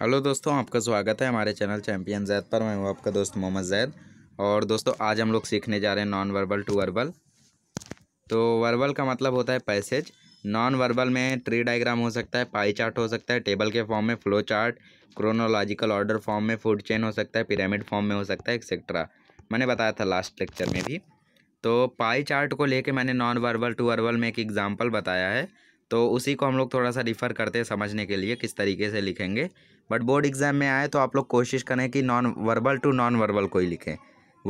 hello दोस्तों आपका स्वागत है हमारे चैनल चैम्पियन जैद पर मैं हूँ आपका दोस्त मोहम्मद जैद और दोस्तों आज हम लोग सीखने जा रहे हैं नॉन वर्बल टू वर्बल तो वर्बल का मतलब होता है पैसेज नॉन वर्बल में ट्री डायग्राम हो सकता है पाई चार्ट हो सकता है टेबल के फॉर्म में flow chart chronological order form में फूड चेन हो सकता है पिरामिड फॉर्म में हो सकता है एक्सेट्रा मैंने बताया था लास्ट लेक्चर में भी तो पाई चार्ट को लेके मैंने नॉन वर्बल टू वर्बल में एक एग्जाम्पल बताया है तो उसी को हम लोग थोड़ा सा रिफ़र करते हैं समझने के लिए किस तरीके से लिखेंगे बट बोर्ड एग्ज़ाम में आए तो आप लोग कोशिश करें कि non verbal to non verbal को ही लिखें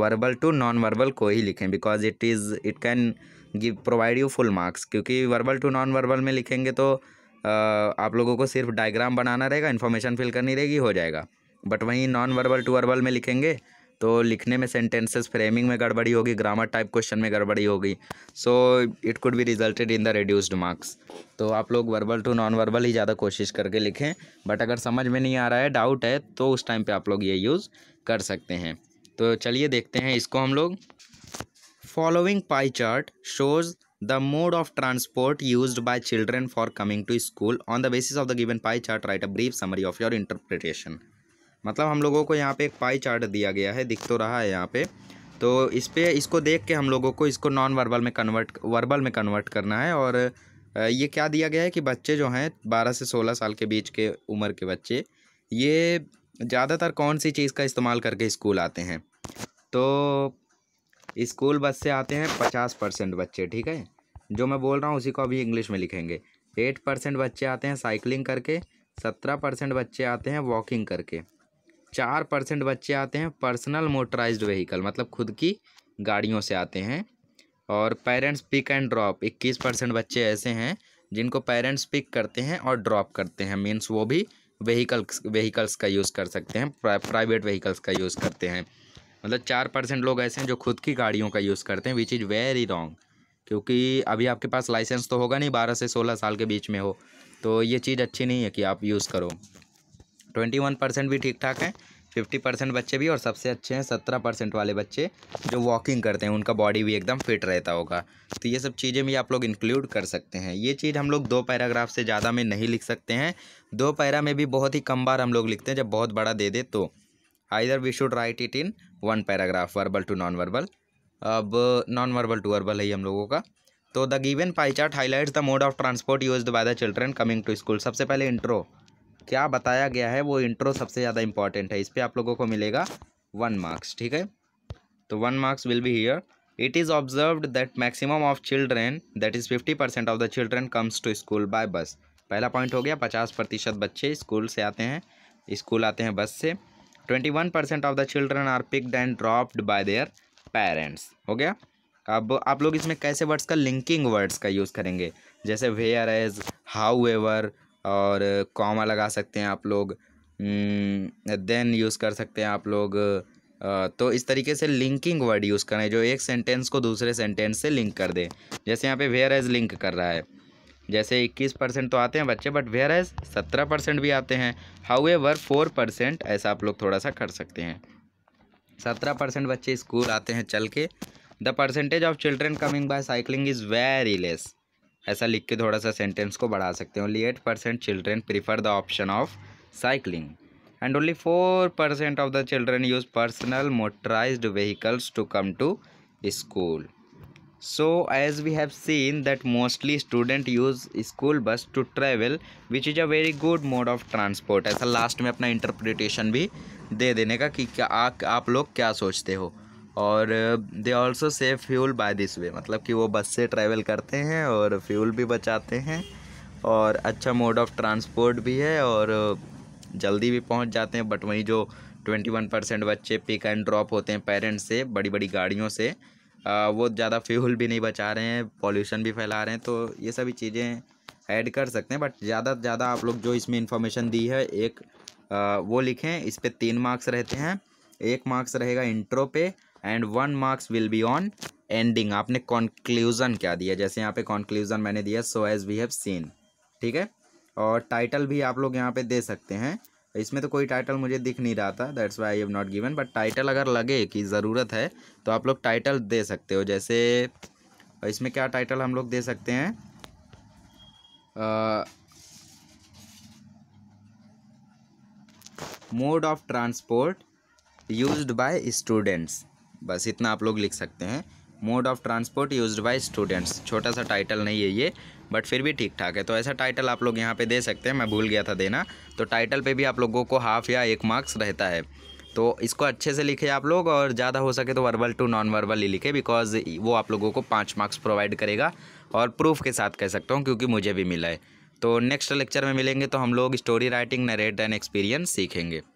वर्बल टू नॉन वर्बल को ही लिखें because it is it can give provide you full marks क्योंकि वर्बल टू नॉन वर्बल में लिखेंगे तो आप लोगों को सिर्फ डायग्राम बनाना रहेगा इन्फॉर्मेशन फिल करनी रहेगी हो जाएगा बट वहीं नॉन वर्बल टू वर्बल में लिखेंगे तो लिखने में सेंटेंसेस फ्रेमिंग में गड़बड़ी होगी ग्रामर टाइप क्वेश्चन में गड़बड़ी होगी so it could be resulted in the reduced marks तो आप लोग वर्बल टू नॉन वर्बल ही ज़्यादा कोशिश करके लिखें बट अगर समझ में नहीं आ रहा है डाउट है तो उस टाइम पर आप लोग ये यूज़ कर सकते हैं तो चलिए देखते हैं इसको हम लोग following pie chart shows the mode of transport use by children for coming to school on the basis of the given pie chart write a brief summary of your interpretation मतलब हम लोगों को यहाँ पे एक पाई चार्ट दिया गया है दिख तो रहा है यहाँ पे तो इस पर इसको देख के हम लोगों को इसको नॉन वर्बल में कन्वर्ट वर्बल में कन्वर्ट करना है और ये क्या दिया गया है कि बच्चे जो हैं बारह से सोलह साल के बीच के उम्र के बच्चे ये ज़्यादातर कौन सी चीज़ का इस्तेमाल करके स्कूल आते हैं तो स्कूल बस से आते हैं पचास परसेंट बच्चे ठीक है जो मैं बोल रहा हूँ उसी को अभी इंग्लिश में लिखेंगे एट परसेंट बच्चे आते हैं साइकिलिंग करके सत्रह परसेंट बच्चे आते हैं वॉकिंग करके चार परसेंट बच्चे आते हैं पर्सनल मोटराइज्ड व्हीकल मतलब खुद की गाड़ियों से आते हैं और पेरेंट्स पिक एंड ड्रॉप इक्कीस परसेंट बच्चे ऐसे हैं जिनको पेरेंट्स पिक करते हैं और ड्रॉप करते हैं मीन्स वो भी व्हीकल्स व्हीकल्स का यूज़ कर सकते हैं प्राइवेट व्हीकल्स का यूज़ करते हैं मतलब चार परसेंट लोग ऐसे हैं जो खुद की गाड़ियों का यूज़ करते हैं विच इज़ वेरी रॉन्ग क्योंकि अभी आपके पास लाइसेंस तो होगा नहीं बारह से सोलह साल के बीच में हो तो ये चीज़ अच्छी नहीं है कि आप यूज़ करो ट्वेंटी वन परसेंट भी ठीक ठाक हैं फिफ्टी परसेंट बच्चे भी और सबसे अच्छे हैं सत्रह परसेंट वाले बच्चे जो वॉकिंग करते हैं उनका बॉडी भी एकदम फिट रहता होगा तो ये सब चीज़ें भी आप लोग इंक्लूड कर सकते हैं ये चीज़ हम लोग दो पैराग्राफ से ज़्यादा में नहीं लिख सकते हैं दो पैरा में भी बहुत ही कम बार हम लोग लिखते हैं जब बहुत बड़ा दे दे तो either we should write it in one paragraph verbal to non verbal अब नॉन वर्बल टू वर्बल है हम लोगों का तो the given pie chart highlights the mode of transport use by the children coming to school सबसे पहले intro क्या बताया गया है वो इंट्रो सबसे ज़्यादा इंपॉर्टेंट है इस पर आप लोगों को मिलेगा वन मार्क्स ठीक है तो one marks will be here is observe that maximum of children that is fifty percent of the children comes to school by bus पहला पॉइंट हो गया पचास प्रतिशत बच्चे स्कूल से आते हैं स्कूल आते हैं बस से twenty one percent of the children are picked and dropped by their parents हो गया अब आप लोग इसमें कैसे वर्ड्स का लिंकिंग वर्ड्स का यूज़ करेंगे जैसे वेयर एज हाउ एवर और कॉमा लगा सकते हैं आप लोग देन हम्म, यूज़ कर सकते हैं आप लोग तो इस तरीके से लिंकिंग वर्ड यूज़ करें जो एक सेंटेंस को दूसरे सेंटेंस से लिंक कर दे जैसे यहाँ पे वेयर एज लिंक कर रहा है जैसे इक्कीस परसेंट तो आते हैं बच्चे बट वेयर एज सत्रह परसेंट भी आते हैं हाउ एवर फोर परसेंट ऐसा आप लोग थोड़ा सा कर सकते हैं सत्रह परसेंट बच्चे स्कूल आते हैं चल के the percentage of children coming by cycling is very less ऐसा लिख के थोड़ा सा सेंटेंस को बढ़ा सकते हैं only eight percent children prefer the option of cycling and only four percent of the children use personal motorised vehicles to come to school so as we have seen that mostly student use school bus to travel which is a very good mode of transport ऐसा last में अपना interpretation भी दे देने का कि क्या आ, आप लोग क्या सोचते हो और they also save fuel by this way मतलब कि वो बस से ट्रैवल करते हैं और फ्यूल भी बचाते हैं और अच्छा मोड ऑफ ट्रांसपोर्ट भी है और जल्दी भी पहुंच जाते हैं बट वहीं जो ट्वेंटी वन परसेंट बच्चे पिक एंड ड्रॉप होते हैं पेरेंट्स से बड़ी बड़ी गाड़ियों से आ, वो ज़्यादा फ्यूल भी नहीं बचा रहे हैं पॉल्यूशन भी फैला रहे हैं तो ये सभी चीज़ें ऐड कर सकते हैं बट ज़्यादा से ज़्यादा आप लोग जो इसमें इंफॉर्मेशन दी है एक आ, वो लिखें इस पर तीन मार्क्स रहते हैं एक मार्क्स रहेगा इंट्रो पे and one marks will be on ending आपने कॉन्क्लूजन क्या दिया जैसे यहाँ पे कॉन्क्लूजन मैंने दिया so as we have seen ठीक है और टाइटल भी आप लोग यहाँ पे दे सकते हैं इसमें तो कोई टाइटल मुझे दिख नहीं रहा था that's why I have not given but title अगर लगे कि ज़रूरत है तो आप लोग टाइटल दे सकते हो जैसे इसमें क्या टाइटल हम लोग दे सकते हैं mode of transport used by students बस इतना आप लोग लिख सकते हैं mode of transport use by students छोटा सा टाइटल नहीं है ये बट फिर भी ठीक ठाक है तो ऐसा टाइटल आप लोग यहाँ पे दे सकते हैं मैं भूल गया था देना तो टाइटल पे भी आप लोगों को हाफ या एक मार्क्स रहता है तो इसको अच्छे से लिखे आप लोग और ज़्यादा हो सके तो वर्बल टू नॉन वर्बल ही लिखे बिकॉज वो आप लोगों को पाँच मार्क्स प्रोवाइड करेगा और प्रूफ के साथ कह सकता हूँ क्योंकि मुझे भी मिला है तो नेक्स्ट लेक्चर में मिलेंगे तो हम लोग story writing narrate and experience सीखेंगे